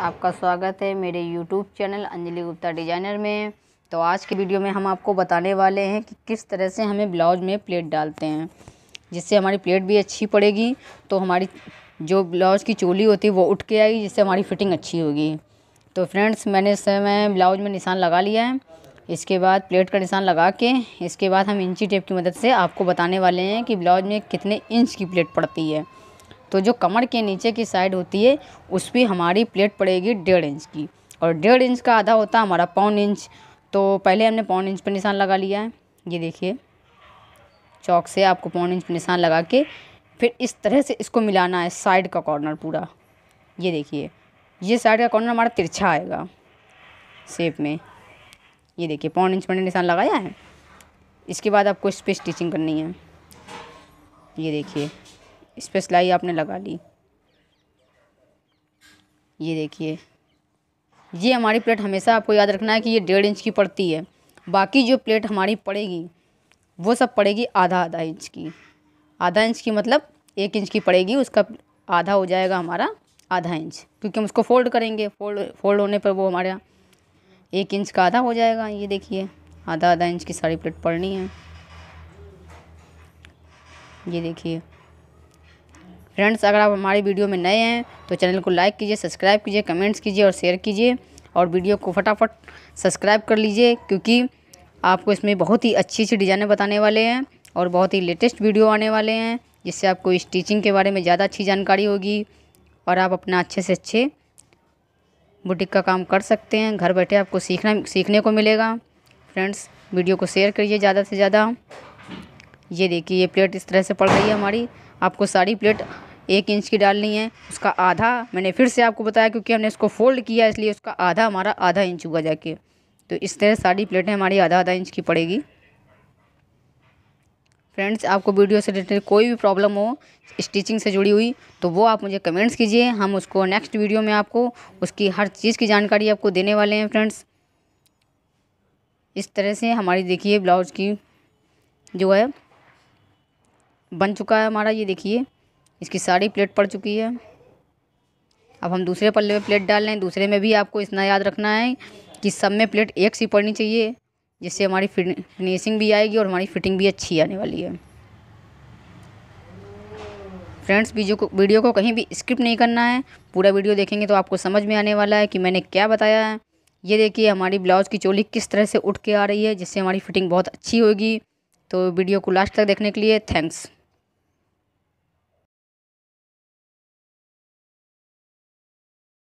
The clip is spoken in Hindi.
आपका स्वागत है मेरे YouTube channel Anjali Gupta designer में तो आज के वीडियो में हम आपको बताने वाले हैं कि किस तरह से हमें ब्लाउज में प्लेट डालते हैं जिससे हमारी प्लेट भी अच्छी पड़ेगी तो हमारी जो ब्लाउज की चोली होती है वो उठ के आएगी जिससे हमारी फिटिंग अच्छी होगी तो फ्रेंड्स मैंने इस समय ब्लाउज में निशान लगा लिया है इसके बाद प्लेट का निशान लगा के इसके बाद हम इंची टेप की मदद से आपको बताने वाले हैं कि ब्लाउज में कितने इंच की प्लेट पड़ती है तो जो कमर के नीचे की साइड होती है उस पर हमारी प्लेट पड़ेगी डेढ़ इंच की और डेढ़ इंच का आधा होता है हमारा पौन इंच तो पहले हमने पौन इंच पर निशान लगा लिया है ये देखिए चौक से आपको पौन इंच पर निशान लगा के फिर इस तरह से इसको मिलाना है साइड का कॉर्नर पूरा ये देखिए ये साइड का कॉर्नर हमारा तिरछा आएगा शेप में ये देखिए पौन इंच मैंने निशान लगाया है इसके बाद आपको इस पर स्टिचिंग करनी है ये देखिए इस पर सिलाई आपने लगा ली ये देखिए ये हमारी प्लेट हमेशा आपको याद रखना है कि ये डेढ़ इंच की पड़ती है बाकी जो प्लेट हमारी पड़ेगी वो सब पड़ेगी आधा आधा इंच की आधा इंच की मतलब एक इंच की पड़ेगी उसका आधा हो जाएगा हमारा आधा इंच क्योंकि हम उसको फोल्ड करेंगे फोल्ड फोल्ड होने पर वो हमारा एक इंच का आधा हो जाएगा ये देखिए आधा आधा इंच की सारी प्लेट पड़नी है ये देखिए फ्रेंड्स अगर आप हमारी वीडियो में नए हैं तो चैनल को लाइक कीजिए सब्सक्राइब कीजिए कमेंट्स कीजिए और शेयर कीजिए और वीडियो को फटाफट सब्सक्राइब कर लीजिए क्योंकि आपको इसमें बहुत ही अच्छी अच्छी डिज़ाइनें बताने वाले हैं और बहुत ही लेटेस्ट वीडियो आने वाले हैं जिससे आपको स्टिचिंग के बारे में ज़्यादा अच्छी जानकारी होगी और आप अपना अच्छे से अच्छे बुटीक का काम कर सकते हैं घर बैठे आपको सीखना सीखने को मिलेगा फ्रेंड्स वीडियो को शेयर करिए ज़्यादा से ज़्यादा ये देखिए ये प्लेट इस तरह से पड़ रही है हमारी आपको सारी प्लेट एक इंच की डालनी है उसका आधा मैंने फिर से आपको बताया क्योंकि हमने इसको फोल्ड किया इसलिए उसका आधा हमारा आधा इंच हुआ जाके तो इस तरह सारी प्लेटें हमारी आधा आधा इंच की पड़ेगी फ्रेंड्स आपको वीडियो से रिलेटेड कोई भी प्रॉब्लम हो स्टिचिंग से जुड़ी हुई तो वो आप मुझे कमेंट्स कीजिए हम उसको नेक्स्ट वीडियो में आपको उसकी हर चीज़ की जानकारी आपको देने वाले हैं फ्रेंड्स इस तरह से हमारी देखिए ब्लाउज़ की जो है बन चुका है हमारा ये देखिए इसकी सारी प्लेट पड़ चुकी है अब हम दूसरे पल्ले में प्लेट डाल रहे हैं दूसरे में भी आपको इतना याद रखना है कि सब में प्लेट एक सी पड़नी चाहिए जिससे हमारी फिनिशिंग भी आएगी और हमारी फिटिंग भी अच्छी आने वाली है फ्रेंड्स वीडियो को वीडियो को कहीं भी स्किप नहीं करना है पूरा वीडियो देखेंगे तो आपको समझ में आने वाला है कि मैंने क्या बताया है ये देखिए हमारी ब्लाउज़ की चोली किस तरह से उठ के आ रही है जिससे हमारी फिटिंग बहुत अच्छी होगी तो वीडियो को लास्ट तक देखने के लिए थैंक्स